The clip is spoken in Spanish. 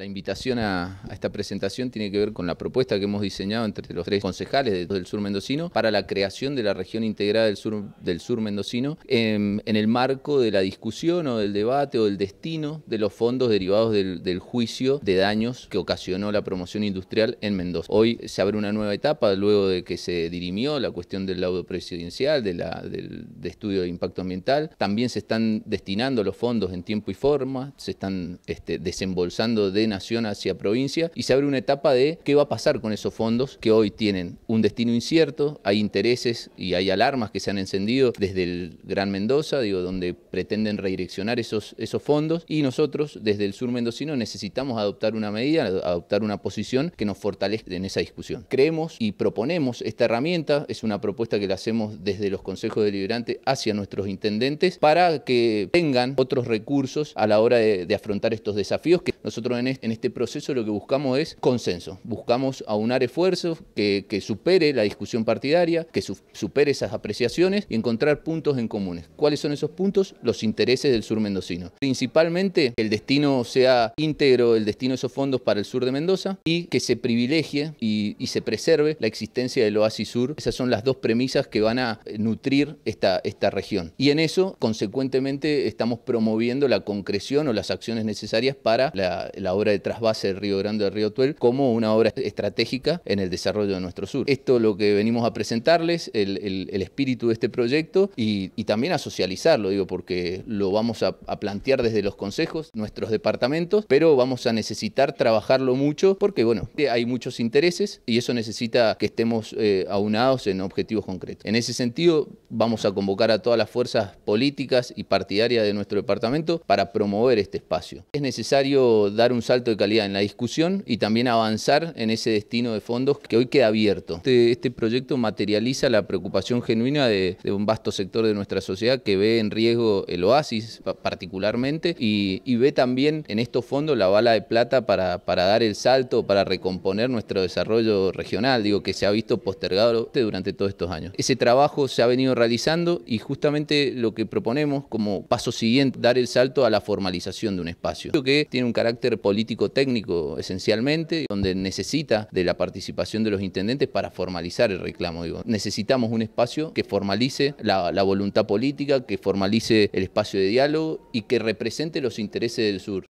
La invitación a, esta presentación tiene que ver con la propuesta que hemos diseñado entre los tres concejales del Sur Mendocino para la creación de la región integrada del Sur, del sur Mendocino en, el marco de la discusión o del debate o del destino de los fondos derivados del, juicio de daños que ocasionó la promoción industrial en Mendoza. Hoy se abre una nueva etapa luego de que se dirimió la cuestión del laudo presidencial, del estudio de impacto ambiental. También se están destinando los fondos en tiempo y forma, se están este, desembolsando de nación hacia provincia y se abre una etapa de qué va a pasar con esos fondos que hoy tienen un destino incierto, hay intereses y hay alarmas que se han encendido desde el Gran Mendoza, digo, donde pretenden redireccionar esos, esos fondos y nosotros desde el sur mendocino necesitamos adoptar una medida, adoptar una posición que nos fortalezca en esa discusión. Creemos y proponemos esta herramienta, es una propuesta que la hacemos desde los consejos deliberantes hacia nuestros intendentes para que tengan otros recursos a la hora de, de afrontar estos desafíos que nosotros en este en este proceso lo que buscamos es consenso, buscamos aunar esfuerzos que, supere la discusión partidaria, que supere esas apreciaciones y encontrar puntos en comunes. ¿Cuáles son esos puntos? Los intereses del sur mendocino. Principalmente que el destino sea íntegro, el destino de esos fondos para el sur de Mendoza y que se privilegie y, se preserve la existencia del oasis sur. Esas son las dos premisas que van a eh, nutrir esta, esta región. Y en eso, consecuentemente, estamos promoviendo la concreción o las acciones necesarias para la obra de trasvase del Río Grande al Río Tuel como una obra estratégica en el desarrollo de nuestro sur. Esto es lo que venimos a presentarles, el, el, espíritu de este proyecto y, y, también a socializarlo, digo, porque lo vamos a, plantear desde los consejos, nuestros departamentos, pero vamos a necesitar trabajarlo mucho porque, bueno, hay muchos intereses y eso necesita que estemos eh, aunados en objetivos concretos. En ese sentido, vamos a convocar a todas las fuerzas políticas y partidarias de nuestro departamento para promover este espacio. Es necesario dar un salto de calidad en la discusión y también avanzar en ese destino de fondos que hoy queda abierto. Este, este proyecto materializa la preocupación genuina de, un vasto sector de nuestra sociedad que ve en riesgo el oasis particularmente y, ve también en estos fondos la bala de plata para, dar el salto, para recomponer nuestro desarrollo regional, digo, que se ha visto postergado durante todos estos años. Ese trabajo se ha venido realizando y justamente lo que proponemos como paso siguiente, dar el salto a la formalización de un espacio. Creo que tiene un carácter político político-técnico esencialmente, donde necesita de la participación de los intendentes para formalizar el reclamo. Digo. Necesitamos un espacio que formalice la voluntad política, que formalice el espacio de diálogo y que represente los intereses del sur.